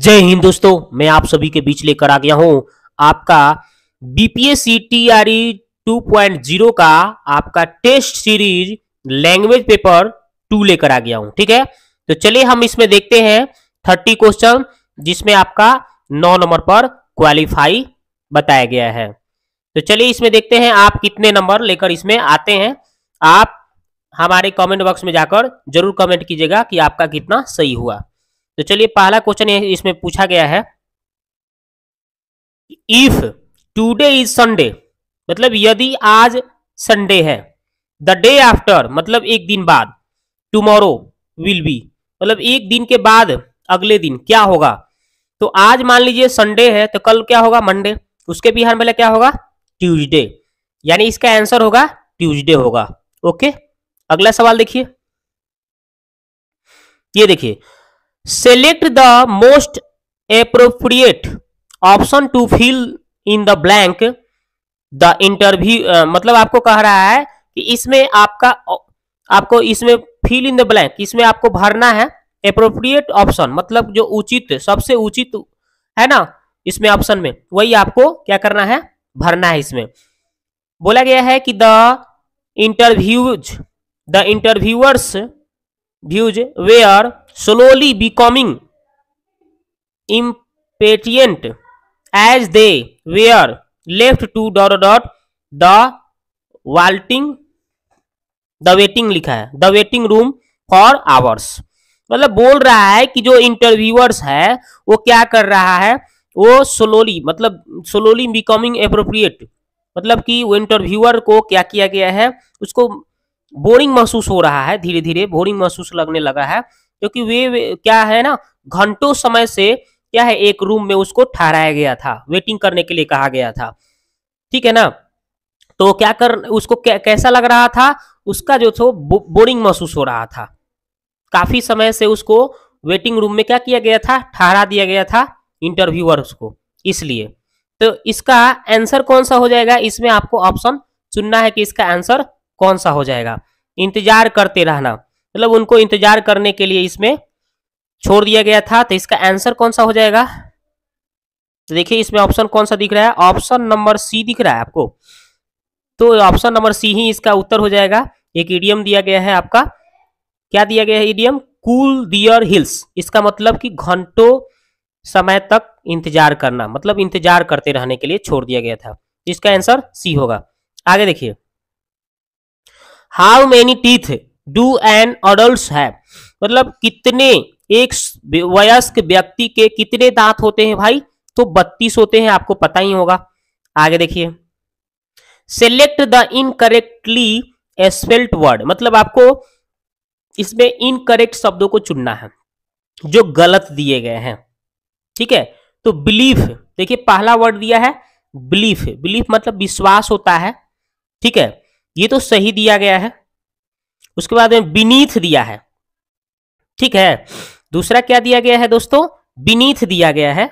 जय हिंद दोस्तों मैं आप सभी के बीच लेकर आ गया हूं आपका बीपीएससी पॉइंट जीरो का आपका test series language paper two लेकर आ गया हूं ठीक है तो चलिए हम इसमें देखते हैं थर्टी क्वेश्चन जिसमें आपका नौ नंबर पर क्वालिफाई बताया गया है तो चलिए इसमें देखते हैं आप कितने नंबर लेकर इसमें आते हैं आप हमारे कमेंट बॉक्स में जाकर जरूर कमेंट कीजिएगा कि आपका कितना सही हुआ तो चलिए पहला क्वेश्चन इसमें पूछा गया है इफ टूडे इज संडे मतलब यदि आज संडे है द डे आफ्टर मतलब एक दिन बाद टूमोरो विल बी मतलब एक दिन के बाद अगले दिन क्या होगा तो आज मान लीजिए संडे है तो कल क्या होगा मंडे उसके बिहार में क्या होगा ट्यूजडे यानी इसका आंसर होगा ट्यूजडे होगा ओके अगला सवाल देखिए ये देखिए select the most appropriate option to fill in the blank the interview मतलब आपको कह रहा है कि इसमें आपका आपको इसमें फिल इन द ब्लैंक इसमें आपको भरना है अप्रोप्रिएट ऑप्शन मतलब जो उचित सबसे उचित है ना इसमें ऑप्शन में वही आपको क्या करना है भरना है इसमें बोला गया है कि the interviews the interviewers views were slowly becoming impatient as they were left to dot dot the वाल्टिंग द वेटिंग लिखा है the waiting room for hours मतलब बोल रहा है कि जो इंटरव्यूअर्स है वो क्या कर रहा है वो स्लोली मतलब स्लोली बिकमिंग अप्रोप्रिएट मतलब कि वो इंटरव्यूअर को क्या किया गया है उसको बोरिंग महसूस हो रहा है धीरे धीरे बोरिंग महसूस लगने लगा है क्योंकि वे, वे क्या है ना घंटों समय से क्या है एक रूम में उसको ठहराया गया था वेटिंग करने के लिए कहा गया था ठीक है ना तो क्या कर उसको कैसा लग रहा था उसका जो था बो, बोरिंग महसूस हो रहा था काफी समय से उसको वेटिंग रूम में क्या किया गया था ठहरा दिया गया था इंटरव्यूअर को इसलिए तो इसका आंसर कौन सा हो जाएगा इसमें आपको ऑप्शन चुनना है कि इसका आंसर कौन सा हो जाएगा इंतजार करते रहना मतलब उनको इंतजार करने के लिए इसमें छोड़ दिया गया था तो इसका आंसर कौन सा हो जाएगा तो देखिए इसमें ऑप्शन कौन सा दिख रहा है ऑप्शन नंबर सी दिख रहा है आपको तो ऑप्शन नंबर सी ही इसका उत्तर हो जाएगा एक ईडियम दिया गया है आपका क्या दिया गया है ईडियम कूल दियर हिल्स इसका मतलब कि घंटों समय तक इंतजार करना मतलब इंतजार करते रहने के लिए छोड़ दिया गया था इसका आंसर सी होगा आगे देखिए how many teeth do an adult है मतलब कितने एक वयस्क व्यक्ति के कितने दांत होते हैं भाई तो बत्तीस होते हैं आपको पता ही होगा आगे देखिए select the incorrectly spelt word मतलब आपको इसमें इनकरेक्ट शब्दों को चुनना है जो गलत दिए गए हैं ठीक है तो बिलीफ देखिए पहला वर्ड दिया है बिलीफ बिलीफ मतलब विश्वास होता है ठीक है ये तो सही दिया गया है उसके बाद में बीनीथ दिया है ठीक है दूसरा क्या दिया गया है दोस्तों बीनीथ दिया गया है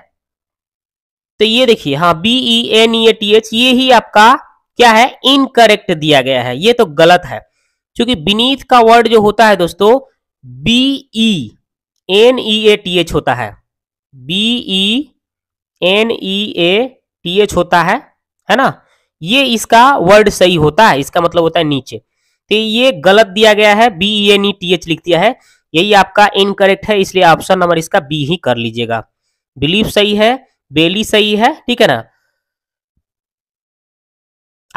तो ये देखिए हाँ B E N E T H ये ही आपका क्या है इनकरेक्ट दिया गया है ये तो गलत है क्योंकि बीनीथ का वर्ड जो होता है दोस्तों B E N E A T H होता है B E N E A T H होता है है ना ये इसका वर्ड सही होता है इसका मतलब होता है नीचे तो ये गलत दिया गया है B N E T H लिख दिया है यही आपका इनकरेक्ट है इसलिए ऑप्शन नंबर इसका बी ही कर लीजिएगा बिलीफ सही है बेली सही है ठीक है ना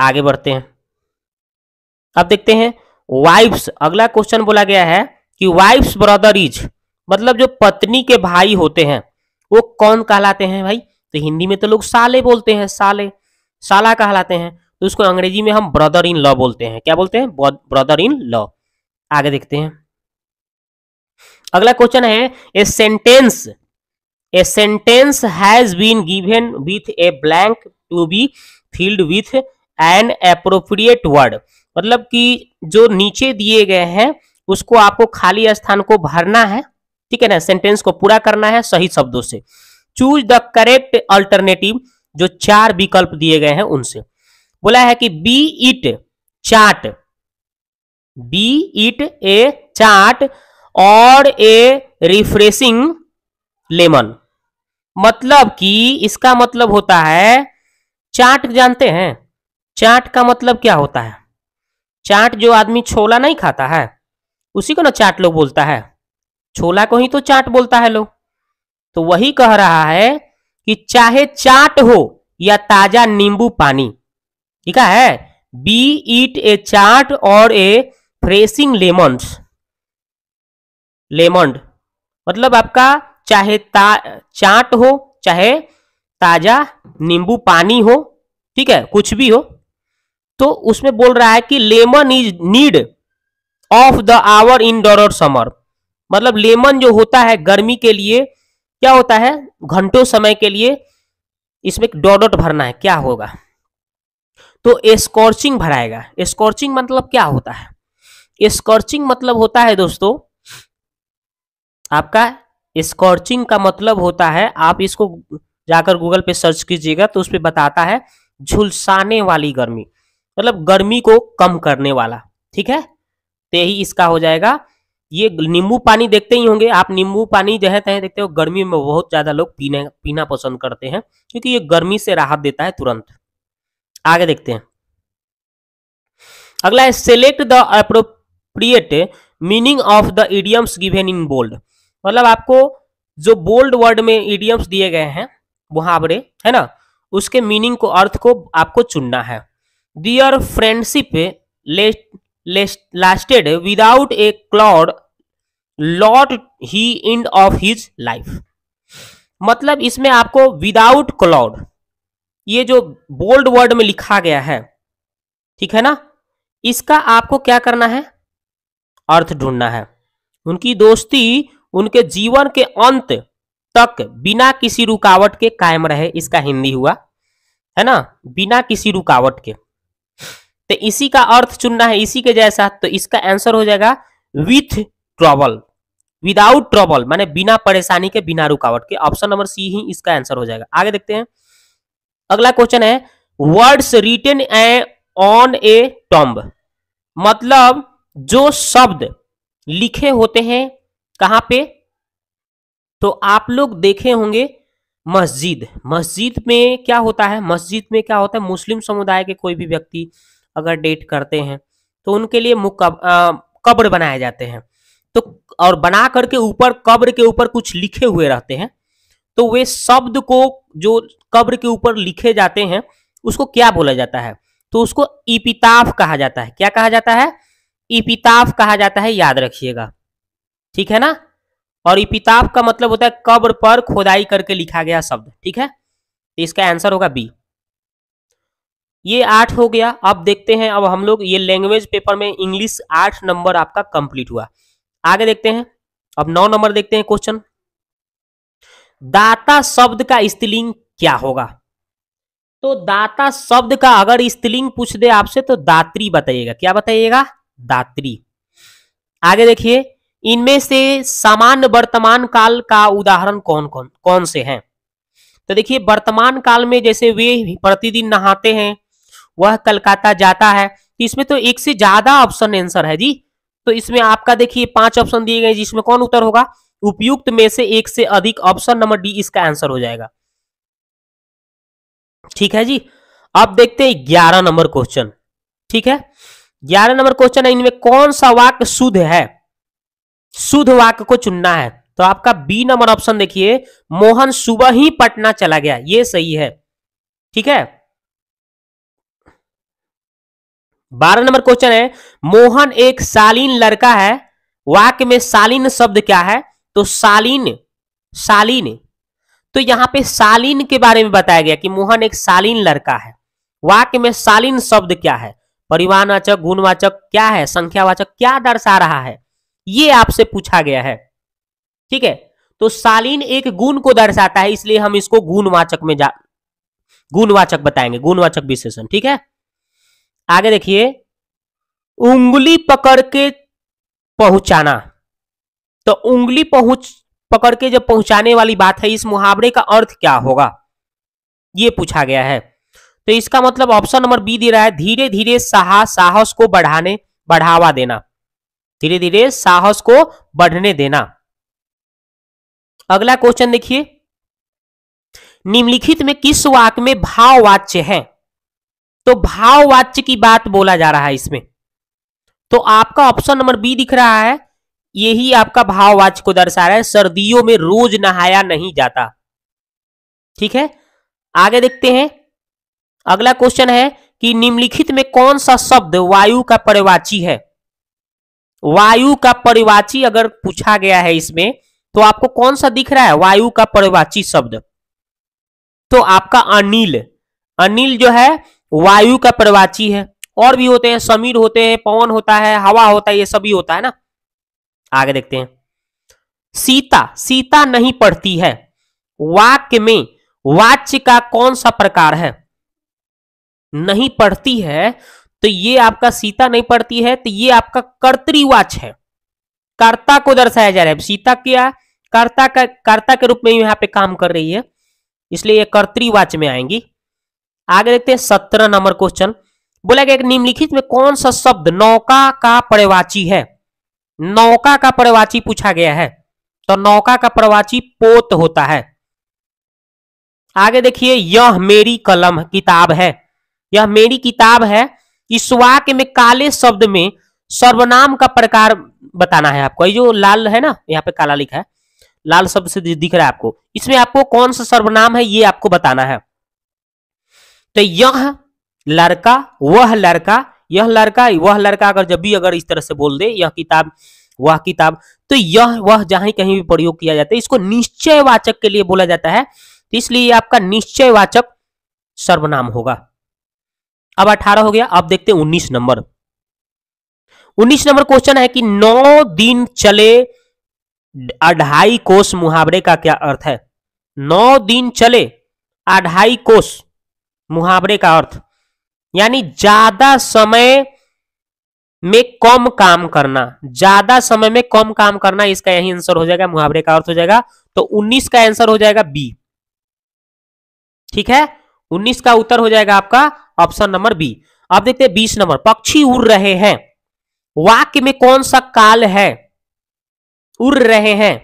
आगे बढ़ते हैं अब देखते हैं वाइफ्स अगला क्वेश्चन बोला गया है कि वाइफ्स ब्रदर इज मतलब जो पत्नी के भाई होते हैं वो कौन कहलाते हैं भाई तो हिंदी में तो लोग साले बोलते हैं साले साला कहलाते हैं तो उसको अंग्रेजी में हम ब्रदर इन लॉ बोलते हैं क्या बोलते हैं ब्रदर इन लॉ आगे देखते हैं अगला क्वेश्चन है a sentence a sentence has been given with a blank to be filled with an appropriate word मतलब कि जो नीचे दिए गए हैं उसको आपको खाली स्थान को भरना है ठीक है ना सेंटेंस को पूरा करना है सही शब्दों से चूज द करेक्ट अल्टरनेटिव जो चार विकल्प दिए गए हैं उनसे बोला है कि be it chat be it a chat और ए रिफ्रेशिंग लेमन मतलब कि इसका मतलब होता है चाट जानते हैं चाट का मतलब क्या होता है चाट जो आदमी छोला नहीं खाता है उसी को ना चाट लोग बोलता है छोला को ही तो चाट बोलता है लोग तो वही कह रहा है कि चाहे चाट हो या ताजा नींबू पानी लिखा है बी ईट ए चाट और ए फ्रेशिंग लेमंड लेमन मतलब आपका चाहे ता चाट हो चाहे ताजा नींबू पानी हो ठीक है कुछ भी हो तो उसमें बोल रहा है कि lemon is need of the hour in dour summer मतलब लेमन जो होता है गर्मी के लिए क्या होता है घंटों समय के लिए इसमें डॉडोट भरना है क्या होगा तो स्कॉर्चिंग भराएगा स्कॉर्चिंग मतलब क्या होता है स्कॉर्चिंग मतलब होता है दोस्तों आपका स्कॉर्चिंग का मतलब होता है आप इसको जाकर गूगल पे सर्च कीजिएगा तो उस पर बताता है झुलसाने वाली गर्मी मतलब गर्मी को कम करने वाला ठीक है तो यही इसका हो जाएगा ये नींबू पानी देखते ही होंगे आप नींबू पानी जो है देखते हो गर्मी में बहुत ज़्यादा लोग पीने पीना पसंद करते हैं क्योंकि ये गर्मी से राहत देता है तुरंत आगे देखते हैं अगला है select the appropriate meaning of the idioms given in bold मतलब आपको जो बोल्ड वर्ड में इडियम्स दिए गए हैं मुहावरे है ना उसके मीनिंग को अर्थ को आपको चुनना है their friendship lasted without a cloud lot he end of his life मतलब इसमें आपको विदाउट क्लाउड ये जो बोल्ड वर्ड में लिखा गया है ठीक है ना इसका आपको क्या करना है अर्थ ढूंढना है उनकी दोस्ती उनके जीवन के अंत तक बिना किसी रुकावट के कायम रहे इसका हिंदी हुआ है ना बिना किसी रुकावट के तो इसी का अर्थ चुनना है इसी के जैसा तो इसका आंसर हो जाएगा विथ ट्रबल विदाउट ट्रबल माने बिना परेशानी के बिना रुकावट के ऑप्शन नंबर सी ही इसका आंसर हो जाएगा आगे देखते हैं अगला क्वेश्चन है words written a on a tomb मतलब जो शब्द लिखे होते हैं कहां पे तो आप लोग देखे होंगे मस्जिद मस्जिद में क्या होता है मस्जिद में क्या होता है मुस्लिम समुदाय के कोई भी व्यक्ति अगर डेट करते हैं तो उनके लिए मुकब कब्र बनाए जाते हैं तो और बना करके ऊपर कब्र के ऊपर कुछ लिखे हुए रहते हैं तो वे शब्द को जो कब्र के ऊपर लिखे जाते हैं उसको क्या बोला जाता है तो उसको इपिताफ कहा जाता है क्या कहा जाता है इपिताफ कहा जाता है याद रखिएगा ठीक है ना और इपिताफ का मतलब होता है कब्र पर खोदाई करके लिखा गया शब्द ठीक है तो इसका आंसर होगा बी ये आठ हो गया अब देखते हैं अब हम लोग ये लैंग्वेज पेपर में इंग्लिश आठ नंबर आपका कंप्लीट हुआ आगे देखते हैं अब नौ नंबर देखते हैं क्वेश्चन दाता शब्द का स्त्रीलिंग क्या होगा तो दाता शब्द का अगर स्त्रीलिंग पूछ दे आपसे तो दात्री बताइएगा क्या बताइएगा दात्री आगे देखिए इनमें से सामान्य वर्तमान काल का उदाहरण कौन कौन कौन से हैं तो देखिए वर्तमान काल में जैसे वे प्रतिदिन नहाते हैं वह कलकाता जाता है इसमें तो एक से ज्यादा ऑप्शन आंसर है जी तो इसमें आपका देखिए पांच ऑप्शन दिए गए जिसमें कौन उत्तर होगा उपयुक्त में से एक से अधिक ऑप्शन नंबर डी इसका आंसर हो जाएगा ठीक है जी अब देखते हैं ग्यारह नंबर क्वेश्चन ठीक है ग्यारह नंबर क्वेश्चन है इनमें कौन सा वाक्य शुद्ध है शुद्ध वाक्य को चुनना है तो आपका बी नंबर ऑप्शन देखिए मोहन सुबह ही पटना चला गया ये सही है ठीक है बारह नंबर क्वेश्चन है मोहन एक शालीन लड़का है वाक्य में शालीन शब्द क्या है तो शालीन शालीन तो यहां पे शालीन के बारे में बताया गया कि मोहन एक शालीन लड़का है वाक्य में शालीन शब्द क्या है परिवारवाचक गुणवाचक क्या है संख्यावाचक क्या दर्शा रहा है ये आपसे पूछा गया है ठीक है तो शालीन एक गुण को दर्शाता है इसलिए हम इसको गुणवाचक में जा गुणवाचक बताएंगे गुणवाचक विशेषण ठीक है आगे देखिए उंगली पकड़ के पहुंचाना तो उंगली पहुंच पकड़ के जब पहुंचाने वाली बात है इस मुहावरे का अर्थ क्या होगा ये पूछा गया है तो इसका मतलब ऑप्शन नंबर बी दे रहा है धीरे धीरे साहस साहस को बढ़ाने बढ़ावा देना धीरे धीरे साहस को बढ़ने देना अगला क्वेश्चन देखिए निम्नलिखित में किस वाक में भाववाच्य है तो भाववाच्य की बात बोला जा रहा है इसमें तो आपका ऑप्शन नंबर बी दिख रहा है यही आपका भाववाच को दर्शा रहा है सर्दियों में रोज नहाया नहीं जाता ठीक है आगे देखते हैं अगला क्वेश्चन है कि निम्नलिखित में कौन सा शब्द वायु का परिवाची है वायु का परिवाची अगर पूछा गया है इसमें तो आपको कौन सा दिख रहा है वायु का परिवाची शब्द तो आपका अनिल अनिल जो है वायु का परिवाची है और भी होते हैं समीर होते हैं पवन होता है हवा होता है ये सभी होता है ना आगे देखते हैं सीता सीता नहीं पढ़ती है वाक्य में वाच्य का कौन सा प्रकार है नहीं पढ़ती है तो ये आपका सीता नहीं पढ़ती है तो ये आपका कर्तवाच है कर्ता को दर्शाया जा रहा है सीता क्या कर्ता का कर्ता के रूप में यहां पे काम कर रही है इसलिए ये कर्तवाच में आएंगी आगे देखते हैं सत्रह नंबर क्वेश्चन बोला गया निम्नलिखित में कौन सा शब्द नौका का पर्यवाची है नौका का प्रवाची पूछा गया है तो नौका का प्रवाची पोत होता है आगे देखिए यह मेरी कलम किताब है यह मेरी किताब है इस वाक्य में काले शब्द में सर्वनाम का प्रकार बताना है आपको ये जो लाल है ना यहाँ पे काला लिखा है लाल शब्द से दिख रहा है आपको इसमें आपको कौन सा सर्वनाम है ये आपको बताना है तो यह लड़का वह लड़का यह लड़का वह लड़का अगर जब भी अगर इस तरह से बोल दे यह किताब वह किताब तो यह वह जहां कहीं भी प्रयोग किया जाता है इसको निश्चय वाचक के लिए बोला जाता है तो इसलिए आपका निश्चय वाचक सर्वनाम होगा अब अठारह हो गया अब देखते हैं उन्नीस नंबर उन्नीस नंबर क्वेश्चन है कि नौ दिन चले अढ़ाई कोष मुहावरे का क्या अर्थ है नौ दिन चले अढ़ाई कोष मुहावरे का अर्थ यानी ज्यादा समय में कम काम करना ज्यादा समय में कम काम करना इसका यही आंसर हो जाएगा मुहावरे का अर्थ हो जाएगा तो 19 का आंसर हो जाएगा बी ठीक है 19 का उत्तर हो जाएगा आपका ऑप्शन नंबर बी अब देखते हैं बीस नंबर पक्षी उड़ रहे हैं वाक्य में कौन सा काल है उड़ रहे हैं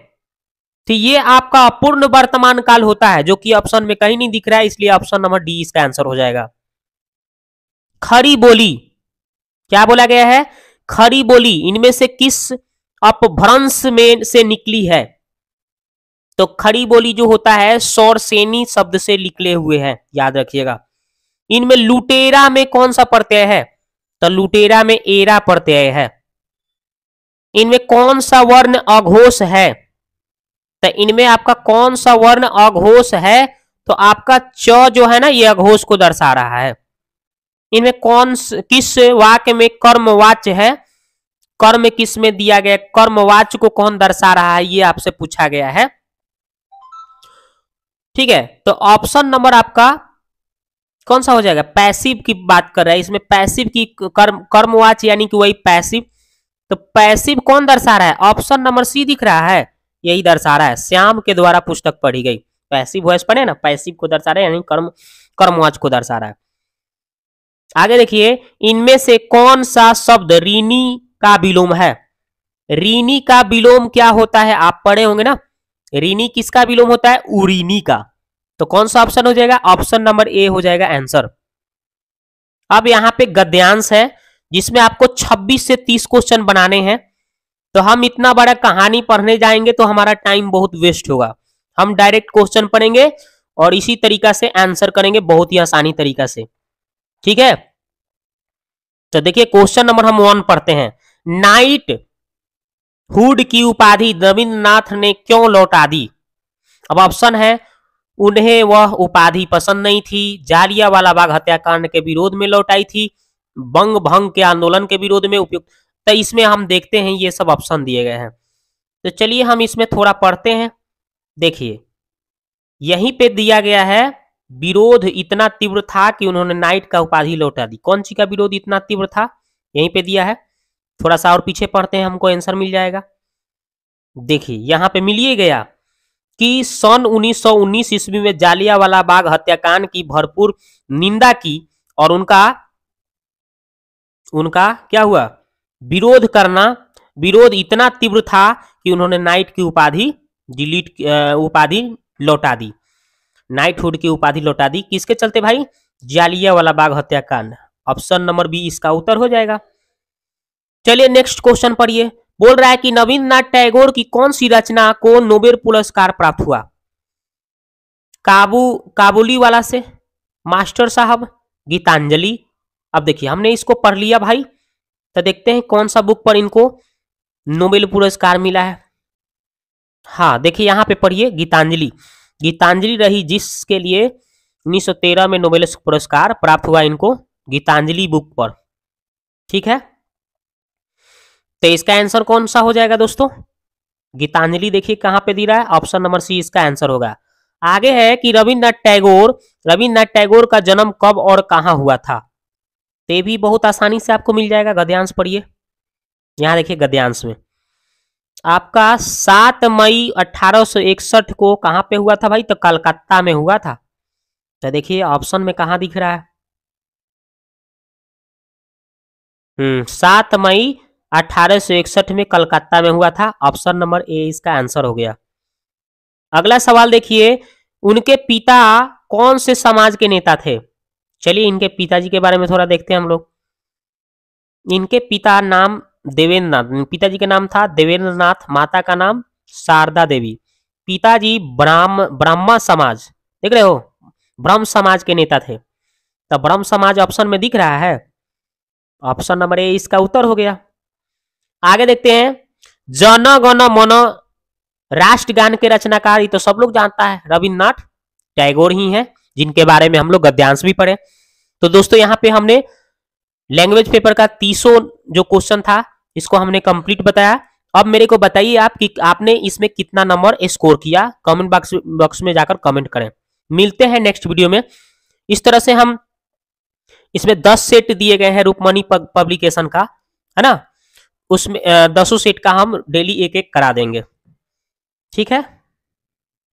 तो ये आपका अपूर्ण वर्तमान काल होता है जो कि ऑप्शन में कहीं नहीं दिख रहा है इसलिए ऑप्शन नंबर डी इसका आंसर हो जाएगा खरी क्या बोला गया है खरी बोली इनमें से किस अपभ्रंश में से निकली है तो खड़ी बोली जो होता है सौरसेनी शब्द से निकले हुए हैं याद रखिएगा इनमें लुटेरा में कौन सा प्रत्यय है तो लुटेरा में एरा प्रत्यय है इनमें कौन सा वर्ण अघोष है तो इनमें आपका कौन सा वर्ण अघोष है तो आपका च जो है ना ये अघोष को दर्शा रहा है इनमें कौन किस वाक्य में वाच है कर्म किस में दिया गया वाच को कौन दर्शा रहा है ये आपसे पूछा गया है ठीक है तो ऑप्शन नंबर आपका कौन सा हो जाएगा पैसिव की बात कर रहा है इसमें पैसिव की कर्म कर्मवाच यानी कि वही पैसिव तो पैसिव कौन दर्शा रहा है ऑप्शन नंबर सी दिख रहा है यही दर्शा रहा है श्याम के द्वारा पुस्तक पढ़ी गई पैसिव वॉइस पढ़े ना पैसिव को दर्शा रहा है यानी कर्म कर्मवाच को दर्शा रहा है आगे देखिए इनमें से कौन सा शब्द रीनी का विलोम है रीनी का विलोम क्या होता है आप पढ़े होंगे ना रीनी किसका विलोम होता है उरीनी का तो कौन सा ऑप्शन हो जाएगा ऑप्शन नंबर ए हो जाएगा आंसर अब यहाँ पे गद्यांश है जिसमें आपको 26 से 30 क्वेश्चन बनाने हैं तो हम इतना बड़ा कहानी पढ़ने जाएंगे तो हमारा टाइम बहुत वेस्ट होगा हम डायरेक्ट क्वेश्चन पढ़ेंगे और इसी तरीका से आंसर करेंगे बहुत ही आसानी तरीका से ठीक है तो देखिए क्वेश्चन नंबर हम वन पढ़ते हैं नाइट हुड की उपाधि रविन्द्रनाथ ने क्यों लौटा दी अब ऑप्शन है उन्हें वह उपाधि पसंद नहीं थी जालिया वाला बाग हत्याकांड के विरोध में लौटाई थी बंग भंग के आंदोलन के विरोध में उपयुक्त तो इसमें हम देखते हैं ये सब ऑप्शन दिए गए हैं तो चलिए हम इसमें थोड़ा पढ़ते हैं देखिए यहीं पे दिया गया है विरोध इतना तीव्र था कि उन्होंने नाइट का उपाधि लौटा दी कौन सी का विरोध इतना तीव्र था यहीं पे दिया है थोड़ा सा और पीछे पढ़ते हैं हमको आंसर मिल जाएगा देखिए यहाँ पे मिलिए गया कि सन 1919 ईस्वी में जालियावाला बाग हत्याकांड की भरपूर निंदा की और उनका उनका क्या हुआ विरोध करना विरोध इतना तीव्र था कि उन्होंने नाइट की उपाधि डिलीट उपाधि लौटा दी नाइटहुड की उपाधि लौटा दी किसके चलते भाई जालिया वाला बाघ हत्याकांड ऑप्शन नंबर बी इसका उत्तर हो जाएगा चलिए नेक्स्ट क्वेश्चन पढ़िए बोल रहा है कि नवीननाथ टैगोर की कौन सी रचना को नोबेल पुरस्कार प्राप्त हुआ काबू काबुली वाला से मास्टर साहब गीतांजलि अब देखिए हमने इसको पढ़ लिया भाई तो देखते हैं कौन सा बुक पर इनको नोबेल पुरस्कार मिला है हाँ देखिए यहां पे पढ़िए गीतांजलि गीतांजलि रही जिसके लिए 1913 में नोबेल पुरस्कार प्राप्त हुआ इनको गीतांजलि बुक पर ठीक है तो इसका आंसर कौन सा हो जाएगा दोस्तों गीतांजलि देखिए कहाँ पे दी रहा है ऑप्शन नंबर सी इसका आंसर होगा आगे है कि रविन्द्रनाथ टैगोर रविन्द्रनाथ टैगोर का जन्म कब और कहां हुआ था तो भी बहुत आसानी से आपको मिल जाएगा गद्यांश पढ़िए यहां देखिए गद्यांश में आपका सात मई 1861 को कहां पे हुआ था भाई तो कलकत्ता में हुआ था तो देखिए ऑप्शन में कहा दिख रहा है हम्म सात मई 1861 में कलकत्ता में हुआ था ऑप्शन नंबर ए इसका आंसर हो गया अगला सवाल देखिए उनके पिता कौन से समाज के नेता थे चलिए इनके पिताजी के बारे में थोड़ा देखते हैं हम लोग इनके पिता नाम देवेंद्र नाथ पिताजी का नाम था देवेंद्र नाथ माता का नाम शारदा देवी पिताजी ब्राह्म ब्राह्मा समाज देख रहे हो ब्रह्म समाज के नेता थे तो ब्रह्म समाज ऑप्शन में दिख रहा है ऑप्शन नंबर ए इसका उत्तर हो गया आगे देखते हैं जन गण मन राष्ट्रगान के रचनाकार तो सब लोग जानता है रविन्द्रनाथ टैगोर ही हैं जिनके बारे में हम लोग गद्यांश भी पढ़े तो दोस्तों यहाँ पे हमने लैंग्वेज पेपर का तीसों जो क्वेश्चन था इसको हमने कंप्लीट बताया अब मेरे को बताइए आप कि आपने इसमें कितना नंबर स्कोर किया कमेंट बॉक्स बॉक्स में जाकर कमेंट करें मिलते हैं नेक्स्ट वीडियो में इस तरह से हम इसमें दस सेट दिए गए हैं रूपमणि पब्लिकेशन का है ना उसमें दसों सेट का हम डेली एक एक करा देंगे ठीक है